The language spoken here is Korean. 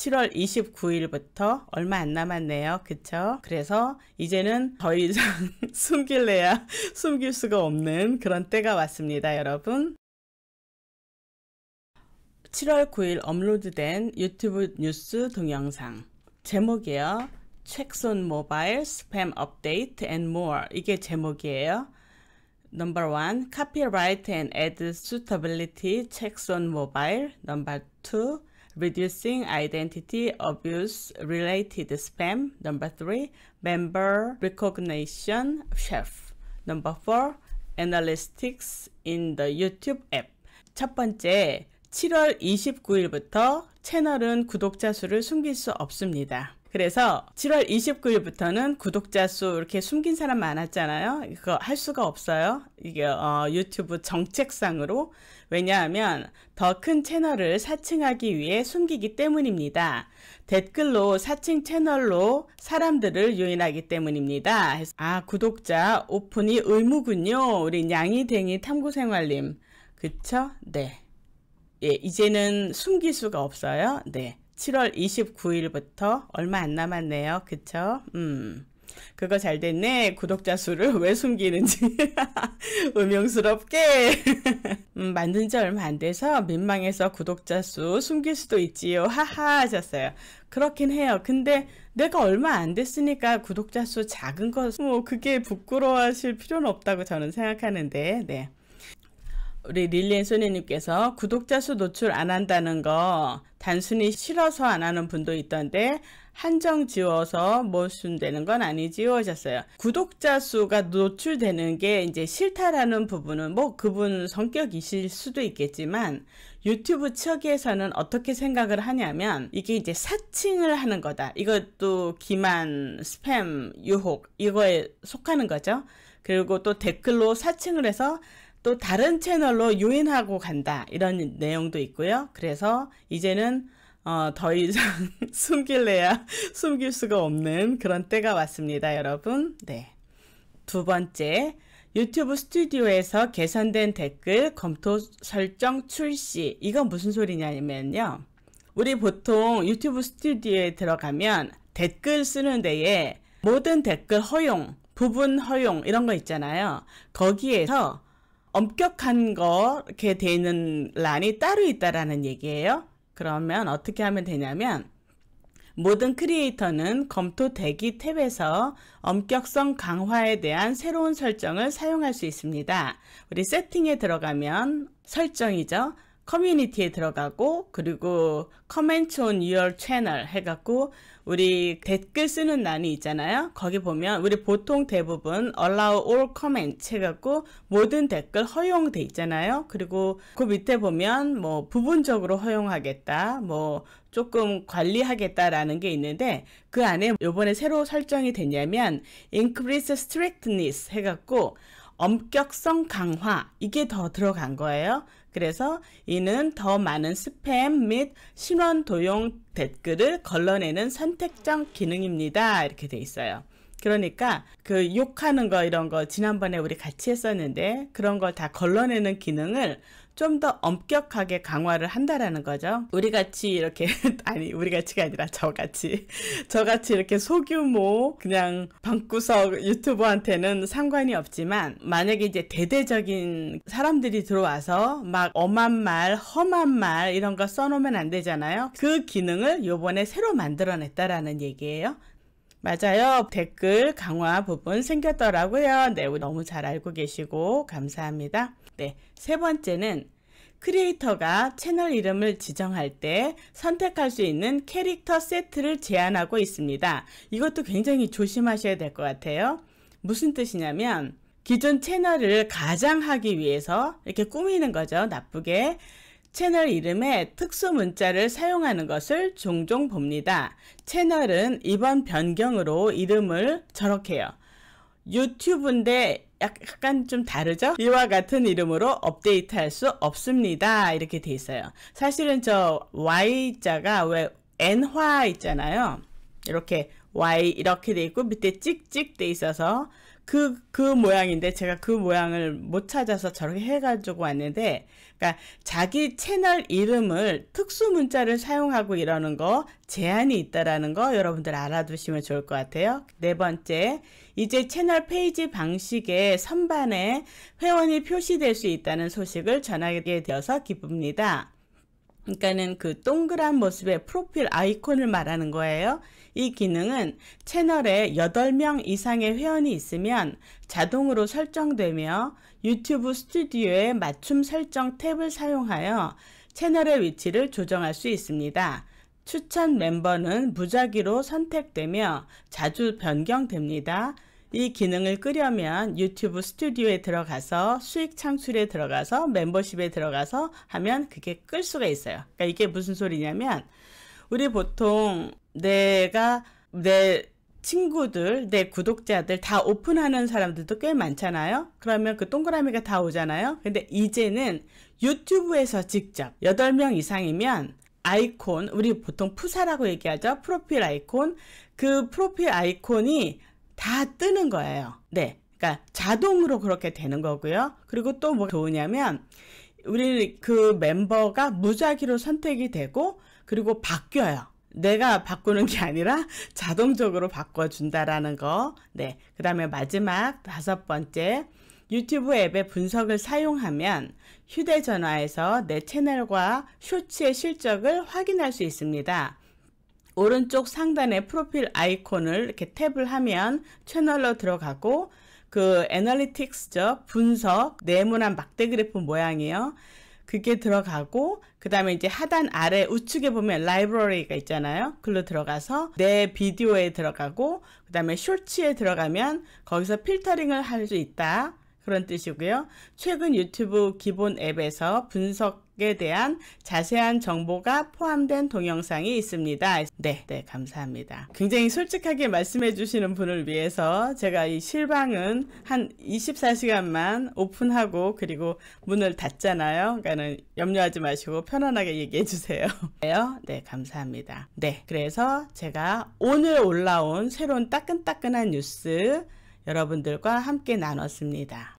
7월 29일부터 얼마 안 남았네요. 그쵸? 그래서 이제는 더 이상 숨길래야 숨길 수가 없는 그런 때가 왔습니다, 여러분. 7월 9일 업로드된 유튜브 뉴스 동영상. 제목이요. 책손 모바일 스팸 업데이트 앤 모어. 이게 제목이에요. 넘버 m 카피라이트 앤 c 드 p y 빌리티 책손 모바일 넘버 s reducing identity abuse related spam. Number three, member recognition chef. Number four, analytics in the YouTube app. 첫 번째, 7월 29일부터 채널은 구독자 수를 숨길 수 없습니다. 그래서 7월 29일부터는 구독자 수 이렇게 숨긴 사람 많았잖아요. 이거 할 수가 없어요. 이게 어, 유튜브 정책상으로 왜냐하면 더 큰 채널을 사칭하기 위해 숨기기 때문입니다. 댓글로 사칭 채널로 사람들을 유인하기 때문입니다. 아 구독자 오픈이 의무군요. 우리 양이댕이 탐구생활님 그쵸? 네. 예, 이제는 숨길 수가 없어요. 네. 7월 29일부터 얼마 안 남았네요. 그쵸? 음. 그거 잘 됐네. 구독자 수를 왜 숨기는지. 음흉스럽게. 음, 만든 지 얼마 안 돼서 민망해서 구독자 수 숨길 수도 있지요. 하하 하셨어요. 그렇긴 해요. 근데 내가 얼마 안 됐으니까 구독자 수 작은 거, 뭐, 그게 부끄러워하실 필요는 없다고 저는 생각하는데, 네. 우리 릴리엔 소니님께서 구독자 수 노출 안 한다는 거 단순히 싫어서 안 하는 분도 있던데 한정 지워서 뭐순되는건 아니지요 하셨어요. 구독자 수가 노출되는 게 이제 싫다라는 부분은 뭐 그분 성격이실 수도 있겠지만 유튜브 측에서는 어떻게 생각을 하냐면 이게 이제 사칭을 하는 거다. 이것도 기만, 스팸, 유혹 이거에 속하는 거죠. 그리고 또 댓글로 사칭을 해서 또 다른 채널로 유인하고 간다 이런 내용도 있고요. 그래서 이제는 어, 더 이상 숨길래야 숨길 수가 없는 그런 때가 왔습니다, 여러분. 네. 두 번째, 유튜브 스튜디오에서 개선된 댓글 검토 설정 출시. 이건 무슨 소리냐면요. 우리 보통 유튜브 스튜디오에 들어가면 댓글 쓰는 데에 모든 댓글 허용, 부분 허용 이런 거 있잖아요. 거기에서 엄격한 거게 되는 란이 따로 있다라는 얘기예요. 그러면 어떻게 하면 되냐면 모든 크리에이터는 검토 대기 탭에서 엄격성 강화에 대한 새로운 설정을 사용할 수 있습니다. 우리 세팅에 들어가면 설정이죠. 커뮤니티에 들어가고 그리고 커 o m m e n t on y 해갖고 우리 댓글 쓰는 난이 있잖아요. 거기 보면 우리 보통 대부분 allow all comments 해갖고 모든 댓글 허용돼 있잖아요. 그리고 그 밑에 보면 뭐 부분적으로 허용하겠다, 뭐 조금 관리하겠다라는 게 있는데 그 안에 요번에 새로 설정이 됐냐면 increase strictness 해갖고 엄격성 강화 이게 더 들어간 거예요. 그래서 이는 더 많은 스팸 및 신원 도용 댓글을 걸러내는 선택적 기능입니다. 이렇게 돼 있어요. 그러니까 그 욕하는 거 이런 거 지난번에 우리 같이 했었는데 그런 걸 다 걸러내는 기능을 좀 더 엄격하게 강화를 한다라는 거죠. 우리 같이 이렇게 아니 우리 같이가 아니라 저같이 저같이 이렇게 소규모 그냥 방구석 유튜버한테는 상관이 없지만 만약에 이제 대대적인 사람들이 들어와서 막 엄한 말, 험한 말 이런 거 써놓으면 안 되잖아요. 그 기능을 요번에 새로 만들어냈다라는 얘기예요. 맞아요. 댓글 강화 부분 생겼더라고요. 네, 너무 잘 알고 계시고 감사합니다. 네, 세 번째는 크리에이터가 채널 이름을 지정할 때 선택할 수 있는 캐릭터 세트를 제한하고 있습니다. 이것도 굉장히 조심하셔야 될 것 같아요. 무슨 뜻이냐면 기존 채널을 가장하기 위해서 이렇게 꾸미는 거죠. 나쁘게. 채널 이름에 특수 문자를 사용하는 것을 종종 봅니다. 채널은 이번 변경으로 이름을 저렇게요. 해 유튜브인데 약간 좀 다르죠? 이와 같은 이름으로 업데이트 할 수 없습니다. 이렇게 돼 있어요. 사실은 저 Y자가 왜 N화 있잖아요. 이렇게 Y 이렇게 돼 있고 밑에 찍찍 돼 있어서 그, 그 모양인데 제가 그 모양을 못 찾아서 저렇게 해가지고 왔는데, 그러니까 자기 채널 이름을 특수 문자를 사용하고 이러는 거 제한이 있다라는 거 여러분들 알아두시면 좋을 것 같아요. 네 번째, 이제 채널 페이지 방식의 선반에 회원이 표시될 수 있다는 소식을 전하게 되어서 기쁩니다. 그러니까는 그 동그란 모습의 프로필 아이콘을 말하는 거예요. 이 기능은 채널에 8명 이상의 회원이 있으면 자동으로 설정되며 유튜브 스튜디오의 맞춤 설정 탭을 사용하여 채널의 위치를 조정할 수 있습니다. 추천 멤버는 무작위로 선택되며 자주 변경됩니다. 이 기능을 끄려면 유튜브 스튜디오에 들어가서 수익 창출에 들어가서 멤버십에 들어가서 하면 그게 끌 수가 있어요. 그러니까 이게 무슨 소리냐면 우리 보통 내가 내 친구들, 내 구독자들 다 오픈하는 사람들도 꽤 많잖아요. 그러면 그 동그라미가 다 오잖아요. 근데 이제는 유튜브에서 직접 8명 이상이면 아이콘, 우리 보통 푸사라고 얘기하죠. 프로필 아이콘. 그 프로필 아이콘이 다 뜨는 거예요. 네. 그러니까 자동으로 그렇게 되는 거고요. 그리고 또 뭐 좋으냐면 우리 그 멤버가 무작위로 선택이 되고 그리고 바뀌어요. 내가 바꾸는 게 아니라 자동적으로 바꿔준다라는 거. 네. 그 다음에 마지막 다섯 번째. 유튜브 앱의 분석을 사용하면 휴대전화에서 내 채널과 쇼츠의 실적을 확인할 수 있습니다. 오른쪽 상단에 프로필 아이콘을 이렇게 탭을 하면 채널로 들어가고 그 애널리틱스죠. 분석, 네모난 막대 그래프 모양이에요. 그게 들어가고 그 다음에 이제 하단 아래 우측에 보면 라이브러리가 있잖아요. 글로 들어가서 내 비디오에 들어가고 그 다음에 쇼츠에 들어가면 거기서 필터링을 할 수 있다. 그런 뜻이고요. 최근 유튜브 기본 앱에서 분석 에 대한 자세한 정보가 포함된 동영상이 있습니다. 네, 네, 감사합니다. 굉장히 솔직하게 말씀해 주시는 분을 위해서 제가 이 실방은 한 24시간만 오픈하고 그리고 문을 닫잖아요. 그러니까 염려하지 마시고 편안하게 얘기해 주세요. 네, 감사합니다. 네, 그래서 제가 오늘 올라온 새로운 따끈따끈한 뉴스 여러분들과 함께 나눴습니다.